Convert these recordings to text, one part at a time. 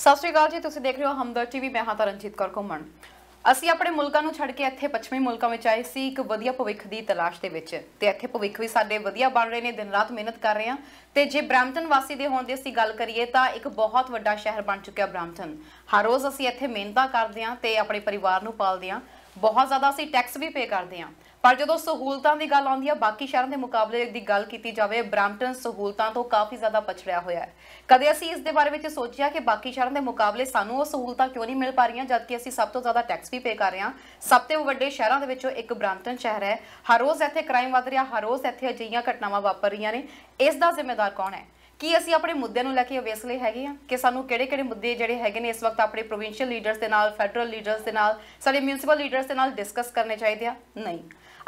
ਸਤਿ ਸ਼੍ਰੀ ਅਕਾਲ ਜੀ ਤੁਸੀਂ ਦੇਖ ਰਹੇ ਹੋ ਹਮਦਰ ਟੀਵੀ ਮੈਂ ਹਾਂ ਤਰਨਜੀਤ ਕੌਰ ਕੋਮਣ ਅਸੀਂ ਆਪਣੇ ਮੁਲਕਾਂ ਨੂੰ ਛੱਡ ਕੇ ਇੱਥੇ ਪੱਛਮੀ ਮੁਲਕਾਂ ਵਿੱਚ ਆਏ ਸੀ ਇੱਕ ਵਧੀਆ ਭਵਿੱਖ ਦੀ ਤਲਾਸ਼ ਦੇ ਵਿੱਚ ਤੇ ਇੱਥੇ ਭਵਿੱਖ ਵੀ ਸਾਡੇ ਵਧੀਆ ਬਣ ਰਹੇ ਨੇ ਦਿਨ ਰਾਤ ਮਿਹਨਤ ਕਰ ਰਹੇ ਆ ਤੇ ਜੇ ਬ੍ਰਾਮਟਨ ਵਾਸੀ ਦੇ ਹੋਣ ਦੀ ਅਸੀਂ ਗੱਲ ਕਰੀਏ ਤਾਂ ਇੱਕ ਬਹੁਤ ਵੱਡਾ ਸ਼ਹਿਰ ਬਣ ਚੁੱਕਿਆ ਬ੍ਰਾਮਟਨ ਹਰ ਰੋਜ਼ ਅਸੀਂ ਇੱਥੇ ਮਿਹਨਤਾਂ ਕਰਦੇ ਆ ਤੇ ਆਪਣੇ ਪਰਿਵਾਰ ਨੂੰ ਪਾਲਦੇ ਆ ਬਹੁਤ ਜ਼ਿਆਦਾ ਅਸੀਂ ਟੈਕਸ ਵੀ ਪੇ ਕਰਦੇ ਆ ਪਰ ਜਦੋਂ ਸਹੂਲਤਾਂ ਦੀ ਗੱਲ ਆਉਂਦੀ ਹੈ ਬਾਕੀ ਸ਼ਹਿਰਾਂ ਦੇ ਮੁਕਾਬਲੇ ਦੀ ਗੱਲ ਕੀਤੀ ਜਾਵੇ ਬ੍ਰੈਂਪਟਨ ਸਹੂਲਤਾਂ ਤੋਂ ਕਾਫੀ ਜ਼ਿਆਦਾ ਪਛੜਿਆ ਹੋਇਆ ਹੈ ਕਦੇ ਅਸੀਂ ਇਸ ਦੇ ਬਾਰੇ ਵਿੱਚ ਸੋਚਿਆ ਕਿ ਬਾਕੀ ਸ਼ਹਿਰਾਂ ਦੇ ਮੁਕਾਬਲੇ ਸਾਨੂੰ ਉਹ ਸਹੂਲਤਾਂ ਕਿਉਂ ਨਹੀਂ ਮਿਲ ਪਾ ਰਹੀਆਂ ਜਦਕਿ ਅਸੀਂ ਸਭ ਤੋਂ ਜ਼ਿਆਦਾ ਟੈਕਸ ਵੀ ਪੇ ਕਰ ਰਹੇ ਹਾਂ ਸਭ ਤੋਂ ਵੱਡੇ ਸ਼ਹਿਰਾਂ ਦੇ ਵਿੱਚੋਂ ਇੱਕ ਬ੍ਰੈਂਪਟਨ ਸ਼ਹਿਰ ਹੈ ਹਰ ਰੋਜ਼ ਇੱਥੇ ਕ੍ਰਾਈਮ ਵਧ ਰਿਹਾ ਹਰ ਰੋਜ਼ ਇੱਥੇ ਅਜਿਹੀਆਂ ਘਟਨਾਵਾਂ ਵਾਪਰ ਰਹੀਆਂ ਨੇ ਇਸ ਦਾ ਜ਼ਿੰਮੇਵਾਰ ਕੌਣ ਹੈ ਕੀ ਅਸੀਂ ਆਪਣੇ ਮੁੱਦਿਆਂ ਨੂੰ ਲੈ ਕੇ ਅਵੇਸਲੇ ਹੈਗੇ ਆ ਕਿ ਸਾਨੂੰ ਕਿਹੜੇ-ਕਿਹੜੇ ਮੁੱਦੇ ਜਿਹੜੇ ਹੈਗੇ ਨੇ ਇਸ ਵਕਤ ਆਪਣੇ ਪ੍ਰੋਵਿੰਸ਼ੀਅਲ ਲੀਡਰਸ ਦੇ ਨਾਲ ਫੈਡਰਲ ਲੀਡਰਸ ਦੇ ਨਾਲ ਸਾਡੇ ਮਿਊਨਿਸਪਲ ਲੀਡਰਸ ਦੇ ਨਾਲ ਡਿਸਕਸ ਕਰਨੇ ਚਾਹੀਦੇ ਆ ਨਹੀਂ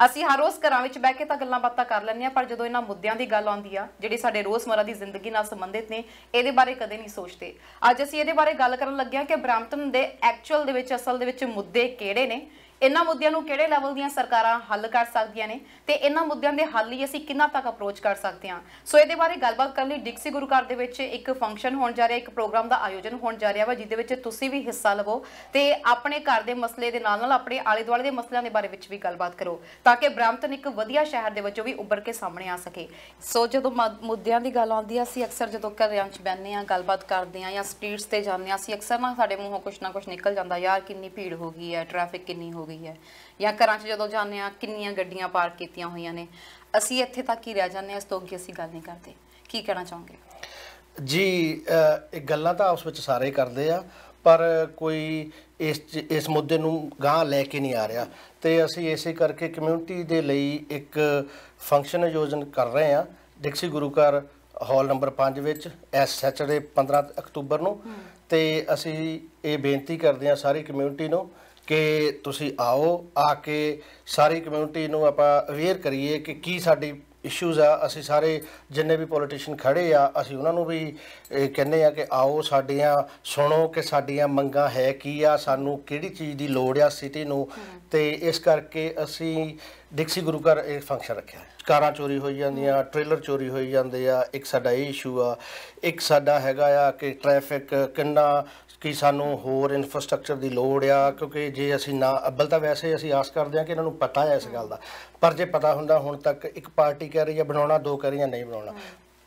ਅਸੀਂ ਹਰ ਰੋਜ਼ ਘਰਾਂ ਵਿੱਚ ਬੈ ਕੇ ਤਾਂ ਗੱਲਾਂ ਬਾਤਾਂ ਕਰ ਲੈਂਦੇ ਆ ਪਰ ਜਦੋਂ ਇਹਨਾਂ ਮੁੱਦਿਆਂ ਦੀ ਗੱਲ ਆਉਂਦੀ ਆ ਜਿਹੜੇ ਸਾਡੇ ਰੋਜ਼ਮਰਾ ਦੀ ਜ਼ਿੰਦਗੀ ਨਾਲ ਸੰਬੰਧਿਤ ਨੇ ਇਹਦੇ ਬਾਰੇ ਕਦੇ ਨਹੀਂ ਸੋਚਦੇ ਅੱਜ ਅਸੀਂ ਇਹਦੇ ਬਾਰੇ ਗੱਲ ਕਰਨ ਲੱਗੇ ਆ ਕਿ ਬ੍ਰਾਮਟਨ ਦੇ ਐਕਚੁਅਲ ਦੇ ਵਿੱਚ ਅਸਲ ਦੇ ਵਿੱਚ ਮੁੱਦੇ ਕਿਹੜੇ ਨੇ ਇਹਨਾਂ ਮੁੱਦਿਆਂ ਨੂੰ ਕਿਹੜੇ ਲੈਵਲ ਦੀਆਂ ਸਰਕਾਰਾਂ ਹੱਲ ਕਰ ਸਕਦੀਆਂ ਨੇ ਤੇ ਇਹਨਾਂ ਮੁੱਦਿਆਂ ਦੇ ਹੱਲ ਲਈ ਅਸੀਂ ਕਿੰਨਾ ਤੱਕ ਅਪਰੋਚ ਕਰ ਸਕਦੇ ਹਾਂ ਸੋ ਇਹਦੇ ਬਾਰੇ ਗੱਲਬਾਤ ਕਰਨ ਲਈ ਡਿਕਸੀ ਗੁਰੂ ਘਰ ਦੇ ਵਿੱਚ ਇੱਕ ਫੰਕਸ਼ਨ ਹੋਣ ਜਾ ਰਿਹਾ ਇੱਕ ਪ੍ਰੋਗਰਾਮ ਦਾ ਆਯੋਜਨ ਹੋਣ ਜਾ ਰਿਹਾ ਵਾ ਜਿਹਦੇ ਵਿੱਚ ਤੁਸੀਂ ਵੀ ਹਿੱਸਾ ਲਵੋ ਤੇ ਆਪਣੇ ਘਰ ਦੇ ਮਸਲੇ ਦੇ ਨਾਲ ਨਾਲ ਆਪਣੇ ਆਲੇ ਦੁਆਲੇ ਦੇ ਮਸਲਿਆਂ ਦੇ ਬਾਰੇ ਵਿੱਚ ਵੀ ਗੱਲਬਾਤ ਕਰੋ ਤਾਂ ਕਿ ਬ੍ਰਾਮਟਨ ਇੱਕ ਵਧੀਆ ਸ਼ਹਿਰ ਦੇ ਵਿੱਚੋਂ ਵੀ ਉੱਭਰ ਕੇ ਸਾਹਮਣੇ ਆ ਸਕੇ ਸੋ ਜਦੋਂ ਮੁੱਦਿਆਂ ਦੀ ਗੱਲ ਆਉਂਦੀ ਆ ਅਸੀਂ ਅਕਸਰ ਜਦੋਂ ਘਰਾਂ 'ਚ ਬੈੰਨੇ ਆ ਗੱਲਬਾਤ ਕਰਦੇ ਆ ਜਾਂ ਸਟਰੀਟਸ ਤੇ ਜਾਂਦੇ ਆ ਅਸੀਂ ਅਕਸਰ ਨਾ ਸਾਡੇ ਮੂੰਹੋਂ ਕੁਝ ਨਾ ਕੁਝ ਨਿਕਲ ਜਾਂਦਾ ਯਾਰ ਕਿੰਨੀ ਭੀੜ ਹੋ ਗਈ ਹੈ ਟ੍ਰੈਫਿਕ ਕਿੰਨੀ ਹੋ ਗਈ ਹੈ ਜਾਂ ਘਰਾਂ 'ਚ ਜਦੋਂ ਜਾਂਦੇ ਆ ਕਿੰਨੀਆਂ ਗੱਡੀਆਂ ਪਾਰਕ ਕੀਤੀਆਂ ਹੋਈਆਂ ਨੇ ਅਸੀਂ ਇੱਥੇ ਤੱਕ ਹੀ ਰਹਿ ਜਾਂਦੇ ਆ ਇਸ ਤੋਂ ਅੱਗੇ ਅਸੀਂ ਗੱਲ ਨਹੀਂ ਕਰਦੇ ਕੀ ਕਹਿਣਾ ਚਾਹੋਗੇ ਜੀ ਇਹ ਗੱਲਾਂ ਤਾਂ ਆਪਸ ਵਿੱਚ ਸਾਰੇ ਕਰਦੇ ਆ ਪਰ ਕੋਈ ਇਸ ਇਸ ਮੁੱਦੇ ਨੂੰ ਗਾਂ ਲੈ ਕੇ ਨਹੀਂ ਆ ਰਿਹਾ ਤੇ ਅਸੀਂ ਇਸੇ ਕਰਕੇ ਕਮਿਊਨਿਟੀ ਦੇ ਲਈ ਇੱਕ ਫੰਕਸ਼ਨ ਆਯੋਜਨ ਕਰ ਰਹੇ ਆ ਡਿਕਸੀ ਗੁਰੂ ਘਰ ਹਾਲ ਨੰਬਰ 5 ਵਿੱਚ ਇਸ ਸੈਚਰਡੇ 15 ਅਕਤੂਬਰ ਨੂੰ ਤੇ ਅਸੀਂ ਇਹ ਬੇਨਤੀ ਕਰਦੇ ਆ ਸਾਰੀ ਕਮਿਊਨਿਟੀ ਨੂੰ ਕਿ ਤੁਸੀਂ ਆਓ ਆ ਕੇ ਸਾਰੀ ਕਮਿਊਨਿਟੀ ਨੂੰ ਆਪਾਂ ਅਵੇਅਰ ਕਰੀਏ ਕਿ ਕੀ ਸਾਡੀ ਇਸ਼ੂਜ਼ ਆ ਅਸੀਂ ਸਾਰੇ ਜਿੰਨੇ ਵੀ ਪੋਲੀਟੀਸ਼ੀਅਨ ਖੜੇ ਆ ਅਸੀਂ ਉਹਨਾਂ ਨੂੰ ਵੀ ਕਹਿੰਨੇ ਆ ਕਿ ਆਓ ਸਾਡੀਆਂ ਸੁਣੋ ਕਿ ਸਾਡੀਆਂ ਮੰਗਾਂ ਹੈ ਕੀ ਆ ਸਾਨੂੰ ਕਿਹੜੀ ਚੀਜ਼ ਦੀ ਲੋੜ ਆ ਸਿਟੀ ਨੂੰ ਤੇ ਇਸ ਕਰਕੇ ਅਸੀਂ ਡਿਕਸੀ ਗੁਰੂ ਘਰ ਇਹ ਫੰਕਸ਼ਨ ਰੱਖਿਆ ਕਾਰਾਂ ਚੋਰੀ ਹੋਈ ਜਾਂਦੀਆਂ ਟ੍ਰੇਲਰ ਚੋਰੀ ਹੋਈ ਜਾਂਦੇ ਆ ਇੱਕ ਸਾਡਾ ਇਹ ਇਸ਼ੂ ਆ ਇੱਕ ਸਾਡਾ ਹੈਗਾ ਆ ਕਿ ਟ੍ਰੈਫਿਕ ਕਿੰਨਾ ਕੀ ਸਾਨੂੰ ਹੋਰ ਇਨਫਰਾਸਟ੍ਰਕਚਰ ਦੀ ਲੋੜ ਆ ਕਿਉਂਕਿ ਜੇ ਅਸੀਂ ਨਾ ਅੱਬਲ ਤਾਂ ਵੈਸੇ ਅਸੀਂ ਆਸ ਕਰਦੇ ਆ ਕਿ ਇਹਨਾਂ ਨੂੰ ਪਤਾ ਹੈ ਇਸ ਗੱਲ ਦਾ ਪਰ ਜੇ ਪਤਾ ਹੁੰਦਾ ਹੁਣ ਤੱਕ ਇੱਕ ਪਾਰਟੀ ਕਹਿ ਰਹੀ ਆ ਬਣਾਉਣਾ ਦੋ ਕਹਿ ਰਹੀਆਂ ਨਹੀਂ ਬਣਾਉਣਾ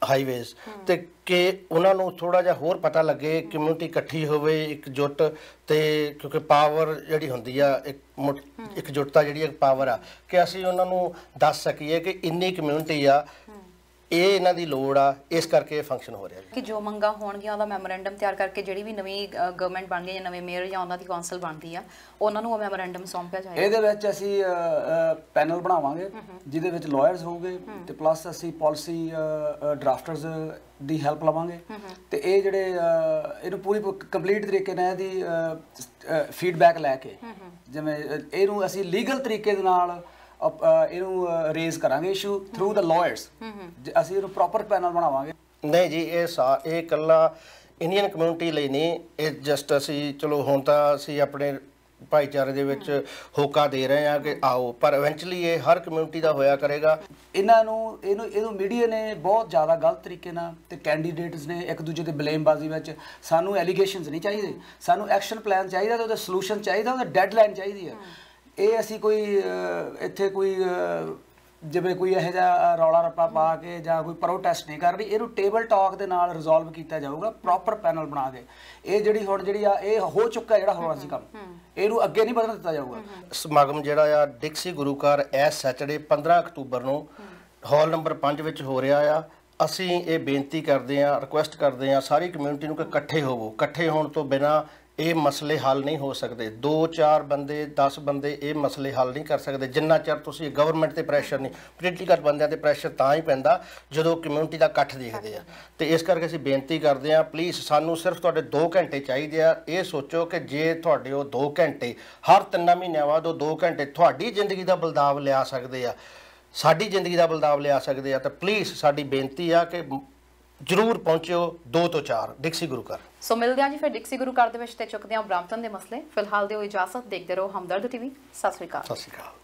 ਹਾਈਵੇਜ਼ ਤੇ ਕਿ ਉਹਨਾਂ ਨੂੰ ਥੋੜਾ ਜਿਹਾ ਹੋਰ ਪਤਾ ਲੱਗੇ ਕਮਿਊਨਿਟੀ ਇਕੱਠੀ ਹੋਵੇ ਇੱਕ ਜੁੱਟ ਤੇ ਕਿਉਂਕਿ ਪਾਵਰ ਜਿਹੜੀ ਹੁੰਦੀ ਆ ਇੱਕ ਇੱਕ ਜੁੱਟਤਾ ਜਿਹੜੀ ਇੱਕ ਪਾਵਰ ਆ ਕਿ ਅਸੀਂ ਉਹਨਾਂ ਨੂੰ ਦੱਸ ਸਕੀਏ ਕਿ ਇੰਨੀ ਕਮਿਊਨਿਟੀ ਆ ਇਹ ਇਹਨਾਂ ਦੀ ਲੋੜ ਆ ਇਸ ਕਰਕੇ ਇਹ ਫੰਕਸ਼ਨ ਹੋ ਰਿਹਾ ਜੀ ਕਿ ਜੋ ਮੰਗਾ ਹੋਣਗੀਆਂ ਉਹਦਾ ਮੈਮੋਰੈਂਡਮ ਤਿਆਰ ਕਰਕੇ ਜਿਹੜੀ ਵੀ ਨਵੀਂ ਗਵਰਨਮੈਂਟ ਬਣ ਗਈ ਜਾਂ ਨਵੇਂ ਮੇਅਰ ਜਾਂ ਉਹਨਾਂ ਦੀ ਕਾਉਂਸਲ ਬਣਦੀ ਆ ਉਹਨਾਂ ਨੂੰ ਉਹ ਮੈਮੋਰੈਂਡਮ ਸੌਂਪਿਆ ਜਾਏਗਾ ਇਹਦੇ ਵਿੱਚ ਅਸੀਂ ਪੈਨਲ ਬਣਾਵਾਂਗੇ ਜਿਹਦੇ ਵਿੱਚ ਲਾਇਰਸ ਹੋਣਗੇ ਤੇ ਪਲੱਸ ਅਸੀਂ ਪਾਲਿਸੀ ਡਰਾਫਟਰਸ ਦੀ ਹੈਲਪ ਲਵਾਂਗੇ ਤੇ ਇਹ ਜਿਹੜੇ ਇਹਨੂੰ ਪੂਰੀ ਕੰਪਲੀਟ ਤਰੀਕੇ ਨਾਲ ਇਹਦੀ ਫੀਡਬੈਕ ਲੈ ਕੇ ਜਿਵੇਂ ਇਹਨੂੰ ਅਸੀਂ ਲੀਗਲ ਤਰੀਕੇ ਦੇ ਨਾਲ ਇਹਨੂੰ ਰੇਜ਼ ਕਰਾਂਗੇ ਇਸ਼ੂ ਥਰੂ ਦਾ ਲਾਇਰਸ ਅਸੀਂ ਇਹਨੂੰ ਪ੍ਰੋਪਰ ਪੈਨਲ ਬਣਾਵਾਂਗੇ ਨਹੀਂ ਜੀ ਇਹ ਇਹ ਕੱਲਾ ਇੰਡੀਅਨ ਕਮਿਊਨਿਟੀ ਲਈ ਨਹੀਂ ਇਹ ਜਸਟ ਅਸੀਂ ਚਲੋ ਹੁਣ ਤਾਂ ਅਸੀਂ ਆਪਣੇ ਭਾਈਚਾਰੇ ਦੇ ਵਿੱਚ ਹੋਕਾ ਦੇ ਰਹੇ ਆ ਕਿ ਆਓ ਪਰ ਇਵੈਂਚੁਅਲੀ ਇਹ ਹਰ ਕਮਿਊਨਿਟੀ ਦਾ ਹੋਇਆ ਕਰੇਗਾ ਇਹਨਾਂ ਨੂੰ ਇਹਨੂੰ ਇਹਨੂੰ ਮੀਡੀਆ ਨੇ ਬਹੁਤ ਜ਼ਿਆਦਾ ਗਲਤ ਤਰੀਕੇ ਨਾਲ ਤੇ ਕੈਂਡੀਡੇਟਸ ਨੇ ਇੱਕ ਦੂਜੇ ਤੇ ਬਲੇਮਬਾਜ਼ੀ ਵਿੱਚ ਸਾਨੂੰ ਐਲੀਗੇਸ਼ਨਸ ਨਹੀਂ ਚਾਹੀਦੇ ਸਾਨੂੰ ਐਕਸ਼ਨ ਪਲਾਨ ਚਾਹੀਦਾ ਤੇ ਉਹਦਾ ਸੋਲੂਸ਼ਨ ਚਾਹੀਦਾ ਉਹਦਾ ਡੈਡਲਾਈਨ ਚਾਹੀਦੀ ਹੈ ਇਹ ਅਸੀਂ ਕੋਈ ਇੱਥੇ ਕੋਈ ਜਿਵੇਂ ਕੋਈ ਇਹ ਜਿਹਾ ਰੌਲਾ ਰੱਪਾ ਪਾ ਕੇ ਜਾਂ ਕੋਈ ਪ੍ਰੋਟੈਸਟ ਨਹੀਂ ਕਰ ਰਹੀ ਇਹਨੂੰ ਟੇਬਲ ਟਾਕ ਦੇ ਨਾਲ ਰਿਜ਼ੋਲਵ ਕੀਤਾ ਜਾਊਗਾ ਪ੍ਰੋਪਰ ਪੈਨਲ ਬਣਾ ਕੇ ਇਹ ਜਿਹੜੀ ਹੁਣ ਜਿਹੜੀ ਆ ਇਹ ਹੋ ਚੁੱਕਾ ਜਿਹੜਾ ਹੋਣਾ ਸੀ ਕੰਮ ਇਹਨੂੰ ਅੱਗੇ ਨਹੀਂ ਵਧਣ ਦਿੱਤਾ ਜਾਊਗਾ ਸਮਾਗਮ ਜਿਹੜਾ ਆ ਡਿਕਸੀ ਗੁਰੂਕਾਰ ਇਸ ਸੈਟਰਡੇ 15 ਅਕਤੂਬਰ ਨੂੰ ਹਾਲ ਨੰਬਰ 5 ਵਿੱਚ ਹੋ ਰਿਹਾ ਆ ਅਸੀਂ ਇਹ ਬੇਨਤੀ ਕਰਦੇ ਆ ਰਿਕੁਐਸਟ ਕਰਦੇ ਆ ਸਾਰੀ ਕਮਿਊਨਿਟੀ ਨੂੰ ਕਿ ਇਕੱਠੇ ਹੋਵੋ ਇਕੱਠੇ ਹੋਣ ਤੋਂ ਬਿਨਾ ਇਹ ਮਸਲੇ ਹੱਲ ਨਹੀਂ ਹੋ ਸਕਦੇ 2-4 ਬੰਦੇ 10 ਬੰਦੇ ਇਹ ਮਸਲੇ ਹੱਲ ਨਹੀਂ ਕਰ ਸਕਦੇ ਜਿੰਨਾ ਚਿਰ ਤੁਸੀਂ ਗਵਰਨਮੈਂਟ ਤੇ ਪ੍ਰੈਸ਼ਰ ਨਹੀਂ ਪੋਲੀਟੀਕਲ ਬੰਦਿਆਂ ਤੇ ਪ੍ਰੈਸ਼ਰ ਤਾਂ ਹੀ ਪੈਂਦਾ ਜਦੋਂ ਕਮਿਊਨਿਟੀ ਦਾ ਇਕੱਠ ਦੇਖਦੇ ਆ ਤੇ ਇਸ ਕਰਕੇ ਅਸੀਂ ਬੇਨਤੀ ਕਰਦੇ ਆ ਪਲੀਜ਼ ਸਾਨੂੰ ਸਿਰਫ ਤੁਹਾਡੇ 2 ਘੰਟੇ ਚਾਹੀਦੇ ਆ ਇਹ ਸੋਚੋ ਕਿ ਜੇ ਤੁਹਾਡੇ ਉਹ 2 ਘੰਟੇ ਹਰ 3 ਮਹੀਨਿਆਂ ਬਾਅਦ ਉਹ 2 ਘੰਟੇ ਤੁਹਾਡੀ ਜ਼ਿੰਦਗੀ ਦਾ ਬਲਦਾਵ ਲਿਆ ਸਕਦੇ ਆ ਸਾਡੀ ਜ਼ਿੰਦਗੀ ਦਾ ਬਲਦਾਵ ਲਿਆ ਸਕਦੇ ਆ ਤਾਂ ਪਲੀਜ਼ ਸਾਡੀ ਬੇਨਤੀ ਆ ਕਿ ਜਰੂਰ ਪਹੁੰਚਿਓ 2 ਤੋਂ 4 ਡਿਕਸੀ ਗੁਰੂ ਘਰ ਸੋ ਮਿਲਦੇ ਆਂ ਜੀ ਫਿਰ ਡਿਕਸੀ ਗੁਰੂ ਘਰ ਦੇ ਵਿੱਚ ਤੇ ਚੁੱਕਦੇ ਆਂ ਬ੍ਰਾਂਟਨ ਦੇ ਮਸਲੇ ਫਿਲਹਾਲ ਦਿਓ ਇਜਾਜ਼ਤ ਦੇਖਦੇ ਰਹੋ ਹਮਦਰਦ ਟੀਵੀ ਸਤਿ ਸ੍ਰੀ ਅਕਾਲ ਸਤਿ ਸ੍ਰੀ ਅਕਾਲ